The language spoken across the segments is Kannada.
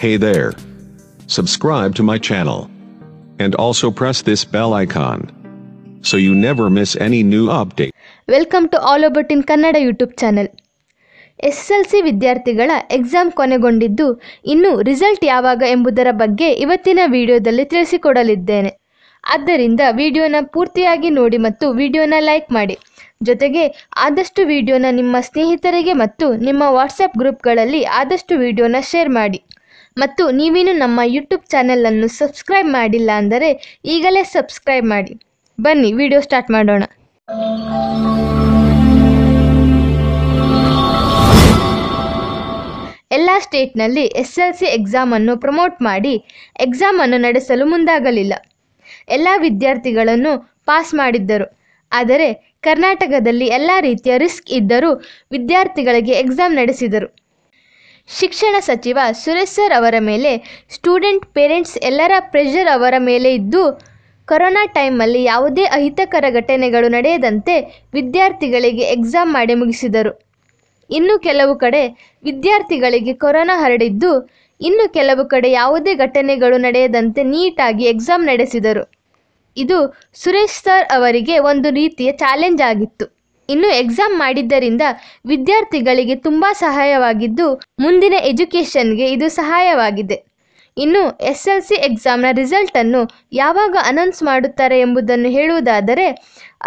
Hey there. Subscribe to my channel. And also press this bell icon. So you never miss any new update. Welcome to all About in Kannada YouTube channel S L C ವಿದ್ಯಾರ್ಥಿಗಳ ಎಕ್ಸಾಮ್ ಕೊನೆಗೊಂಡಿದ್ದು ಇನ್ನು ರಿಸಲ್ಟ್ ಯಾವಾಗ ಎಂಬುದರ ಬಗ್ಗೆ ಇವತ್ತಿನ ವಿಡಿಯೋದಲ್ಲಿ ತಿಳಿಸಿಕೊಡಲಿದ್ದೇನೆ ಆದ್ದರಿಂದ ವಿಡಿಯೋನ ಪೂರ್ತಿಯಾಗಿ ನೋಡಿ ಮತ್ತು ವಿಡಿಯೋನ ಲೈಕ್ ಮಾಡಿ ಜೊತೆಗೆ ಆದಷ್ಟು ವಿಡಿಯೋನ ನಿಮ್ಮ ಸ್ನೇಹಿತರಿಗೆ ಮತ್ತು ನಿಮ್ಮ ವಾಟ್ಸಪ್ ಗ್ರೂಪ್ಗಳಲ್ಲಿ ಆದಷ್ಟು ವಿಡಿಯೋನ ಶೇರ್ ಮಾಡಿ ಮತ್ತು ನೀವೇನು ನಮ್ಮ ಯೂಟ್ಯೂಬ್ ಚಾನಲನ್ನು ಸಬ್ಸ್ಕ್ರೈಬ್ ಮಾಡಿಲ್ಲ ಅಂದರೆ ಈಗಲೇ ಸಬ್ಸ್ಕ್ರೈಬ್ ಮಾಡಿ ಬನ್ನಿ ವಿಡಿಯೋ ಸ್ಟಾರ್ಟ್ ಮಾಡೋಣ ಎಲ್ಲ ಸ್ಟೇಟ್ನಲ್ಲಿ ಎಸ್ ಎಲ್ ಸಿ ಎಕ್ಸಾಮನ್ನು ಪ್ರಮೋಟ್ ಮಾಡಿ ಎಕ್ಸಾಮನ್ನು ನಡೆಸಲು ಮುಂದಾಗಲಿಲ್ಲ ಎಲ್ಲ ವಿದ್ಯಾರ್ಥಿಗಳನ್ನು ಪಾಸ್ ಮಾಡಿದ್ದರು ಆದರೆ ಕರ್ನಾಟಕದಲ್ಲಿ ಎಲ್ಲ ರೀತಿಯ ರಿಸ್ಕ್ ಇದ್ದರೂ ವಿದ್ಯಾರ್ಥಿಗಳಿಗೆ ಎಕ್ಸಾಮ್ ನಡೆಸಿದರು ಶಿಕ್ಷಣ ಸಚಿವ ಸುರೇಶ್ ಸರ್ ಅವರ ಮೇಲೆ ಸ್ಟೂಡೆಂಟ್ ಪೇರೆಂಟ್ಸ್ ಎಲ್ಲರ ಪ್ರೆಷರ್ ಅವರ ಮೇಲೆ ಇದ್ದು ಕೊರೋನಾ ಟೈಮಲ್ಲಿ ಯಾವುದೇ ಅಹಿತಕರ ಘಟನೆಗಳು ನಡೆಯದಂತೆ ವಿದ್ಯಾರ್ಥಿಗಳಿಗೆ ಎಕ್ಸಾಮ್ ಮಾಡಿ ಮುಗಿಸಿದರು ಇನ್ನು ಕೆಲವು ಕಡೆ ವಿದ್ಯಾರ್ಥಿಗಳಿಗೆ ಕೊರೋನಾ ಹರಡಿದ್ದು ಇನ್ನು ಕೆಲವು ಕಡೆ ಯಾವುದೇ ಘಟನೆಗಳು ನಡೆಯದಂತೆ ನೀಟಾಗಿ ಎಕ್ಸಾಮ್ ನಡೆಸಿದರು ಇದು ಸುರೇಶ್ ಸರ್ ಅವರಿಗೆ ಒಂದು ರೀತಿಯ ಚಾಲೆಂಜ್ ಆಗಿತ್ತು ಇನ್ನು ಎಕ್ಸಾಮ್ ಮಾಡಿದ್ದರಿಂದ ವಿದ್ಯಾರ್ಥಿಗಳಿಗೆ ತುಂಬ ಸಹಾಯವಾಗಿದ್ದು ಮುಂದಿನ ಎಜುಕೇಷನ್ಗೆ ಇದು ಸಹಾಯವಾಗಿದೆ ಇನ್ನು ಎಸ್ ಎಲ್ ಸಿ ಎಕ್ಸಾಮ್ನ ರಿಸಲ್ಟನ್ನು ಯಾವಾಗ ಅನೌನ್ಸ್ ಮಾಡುತ್ತಾರೆ ಎಂಬುದನ್ನು ಹೇಳುವುದಾದರೆ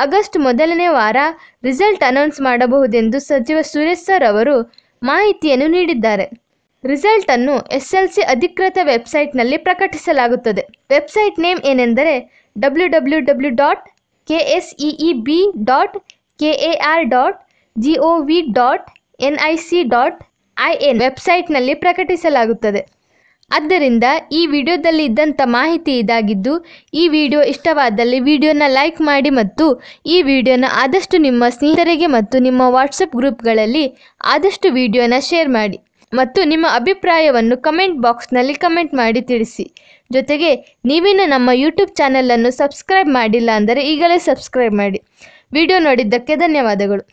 ಆಗಸ್ಟ್ ಮೊದಲನೇ ವಾರ ರಿಸಲ್ಟ್ ಅನೌನ್ಸ್ ಮಾಡಬಹುದೆಂದು ಸಚಿವ ಸುರೇಶ್ ಸರ್ ಅವರು ಮಾಹಿತಿಯನ್ನು ನೀಡಿದ್ದಾರೆ ರಿಸಲ್ಟನ್ನು ಎಸ್ ಎಲ್ ಸಿ ಅಧಿಕೃತ ವೆಬ್ಸೈಟ್ನಲ್ಲಿ ಪ್ರಕಟಿಸಲಾಗುತ್ತದೆ ವೆಬ್ಸೈಟ್ ನೇಮ್ ಏನೆಂದರೆ W W W dot K S B dot K A R dot G O V dot N I C dot I N ವೆಬ್ಸೈಟ್ನಲ್ಲಿ ಪ್ರಕಟಿಸಲಾಗುತ್ತದೆ ಆದ್ದರಿಂದ ಈ ವಿಡಿಯೋದಲ್ಲಿ ಇದ್ದಂಥ ಮಾಹಿತಿ ಇದಾಗಿದ್ದು ಈ ವಿಡಿಯೋ ಇಷ್ಟವಾದಲ್ಲಿ ವಿಡಿಯೋನ ಲೈಕ್ ಮಾಡಿ ಮತ್ತು ಈ ವಿಡಿಯೋನ ಆದಷ್ಟು ನಿಮ್ಮ ಸ್ನೇಹಿತರಿಗೆ ಮತ್ತು ನಿಮ್ಮ ವಾಟ್ಸಪ್ ಗ್ರೂಪ್ಗಳಲ್ಲಿ ಆದಷ್ಟು ವಿಡಿಯೋನ ಶೇರ್ ಮಾಡಿ ಮತ್ತು ನಿಮ್ಮ ಅಭಿಪ್ರಾಯವನ್ನು ಕಮೆಂಟ್ ಬಾಕ್ಸ್ನಲ್ಲಿ ಕಮೆಂಟ್ ಮಾಡಿ ತಿಳಿಸಿ ಜೊತೆಗೆ ನೀವೇನು ನಮ್ಮ ಯೂಟ್ಯೂಬ್ ಚಾನಲನ್ನು ಸಬ್ಸ್ಕ್ರೈಬ್ ಮಾಡಿಲ್ಲ ಅಂದರೆ ಈಗಲೇ ಸಬ್ಸ್ಕ್ರೈಬ್ ಮಾಡಿ ವಿಡಿಯೋ ನೋಡಿದ್ದಕ್ಕೆ ಧನ್ಯವಾದಗಳು